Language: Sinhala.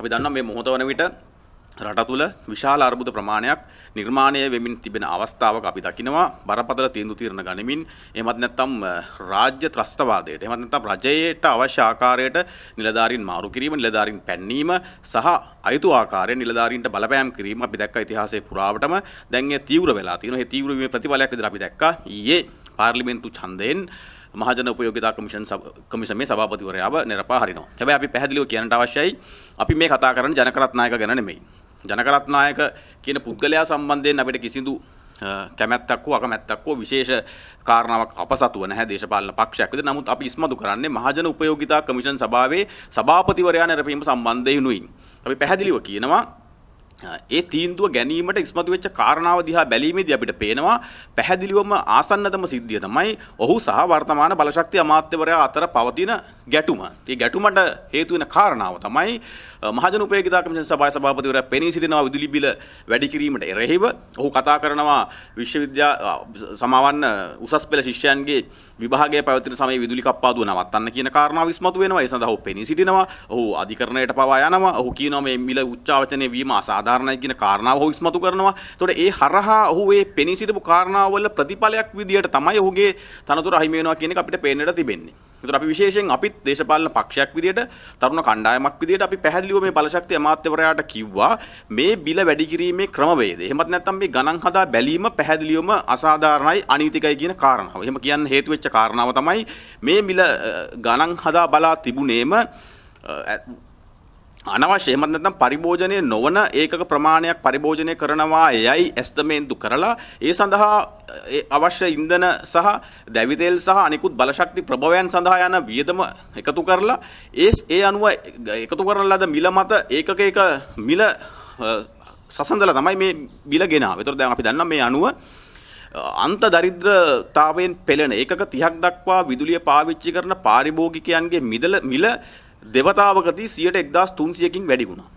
අපි දන්නවා මේ මොහොත වන විට රට තුළ විශාල අර්බුද ප්‍රමාණයක් නිර්මාණය වෙමින් තිබෙන අවස්ථාවක අපි දකිනවා බරපතල තීන්දුව తీරන ගනිමින් එහෙමත් නැත්නම් රාජ්‍ය ත්‍රස්තවාදයට එහෙමත් නැත්නම් රජයට අවශ්‍ය ආකාරයට නිලධාරීන් මාරු කිරීම නිලධාරීන් පැන්නීම සහ අයුතු ආකාරයෙන් නිලධාරීන්ට බලපෑම් කිරීම අපි දැක්ක ඉතිහාසයේ පුරාවටම දැන් ඒ තීව්‍ර වෙලා තියෙනවා. ඒ තීව්‍ර වීමේ ප්‍රතිඵලයක් විදිහට අපි දැක්කා ඊයේ පාර්ලිමේන්තු ඡන්දයෙන් මහජන උපයෝගිතා කමිෂන් කමිෂමේ සභාපතිවරයාව නිරපාහරිනවා. හැබැයි අපි පැහැදිලිව කියන්නට අවශ්‍යයි අපි මේ කතා කරන්නේ ජනකරත්නායක ගැන නෙමෙයි. ජනකරත්නායක කියන පුද්ගලයා සම්බන්ධයෙන් අපිට කිසිදු කැමැත්තක් හෝ අකමැත්තක් හෝ විශේෂ කාරණාවක් අප සතුව නැහැ දේශපාලන පක්ෂයක් විදිහට. නමුත් අපි ඉස්මතු කරන්නේ මහජන උපයෝගිතා කමිෂන් සභාවේ සභාපතිවරයා නිරපීම සම්බන්ධයෙන්ුයි. අපි පැහැදිලිව කියනවා ඒ තීන්දුව ගැනීමට ඉස්මතු වෙච්ච කාරණාව දිහා බැලීමේදී අපිට පේනවා පැහැදිලිවම ආසන්නතම සිද්ධිය තමයි ඔහු සහ වර්තමාන බලශක්ති අමාත්‍යවරයා අතර පවතින ගැටුම. ඒ ගැටුමට හේතු වෙන කාරණාව තමයි මහජන උපයෝගිතා කමිෂන් සභාවේ සභාපතිවරයා පෙනී සිටිනවා විදුලි බිල වැඩි කිරීමට එරෙහිව ඔහු කතා කරනවා විශ්වවිද්‍යා සමාවන්න උසස් පෙළ ශිෂ්‍යයන්ගේ විභාගය පැවැත්වෙන සමයේ විදුලි කප්පාදුව නවත්තන්න කියන කාරණාව ඉස්මතු වෙනවා. ඒ සඳහා ඔහු පෙනී සිටිනවා. ඔහු අධිකරණයට පවා යනවා. ඔහු කියනවා මේ මිල උච්චාවචනය වීම අසාධාරණ සාධාරණයි කියන කාරණාව ඔහු ඉස්මතු කරනවා. එතකොට ඒ හරහා ඔහු ඒ පෙනී සිටපු කාරණාවල ප්‍රතිඵලයක් විදියට තමයි ඔහුගේ තනතුර අහිමි වෙනවා කියන එක අපිට පේන්නට තිබෙන්නේ. ඒතර අපි විශේෂයෙන් අපිත් දේශපාලන පක්ෂයක් විදියට තරුණ කණ්ඩායමක් විදියට අපි පැහැදිලිව මේ බලශක්ති අමාත්‍යවරයාට කිව්වා මේ බිල වැඩි කිරීමේ ක්‍රමවේද. එහෙමත් නැත්නම් මේ ගණන් හදා බැලීම පැහැදිලිවම අසාධාරණයි අනීතිකයි කියන කාරණාව. එහෙම කියන්න හේතු වෙච්ච කාරණාව තමයි මේ මිල ගණන් හදා බලා තිබුණේම අනවශ්‍ය එමත් නැත්නම් පරිභෝජනය නොවන ඒකක ප්‍රමාණයක් පරිභෝජනය කරනවා එයයි ඇස්තමේන්තු කරලා ඒ සඳහා අවශ්‍ය ඉන්ධන සහ දැවිතෙල් සහ අනිකුත් බලශක්ති ප්‍රභවයන් සඳහා යන වියදම එකතු කරලා ඒ ඒ අනුව එකතු කරන ලද මිල මත ඒකක එක මිල සසඳලා තමයි මේ බිල ගෙනාවේ. ඒතකොට දැන් අපි දන්නා මේ අනුව අන්ත දරිද්‍රතාවයෙන් පෙළෙන ඒකක 30ක් දක්වා විදුලිය පාවිච්චි කරන පාරිභෝගිකයන්ගේ මිල දෙවතාවකදී 101300කින් වැඩි වුණා.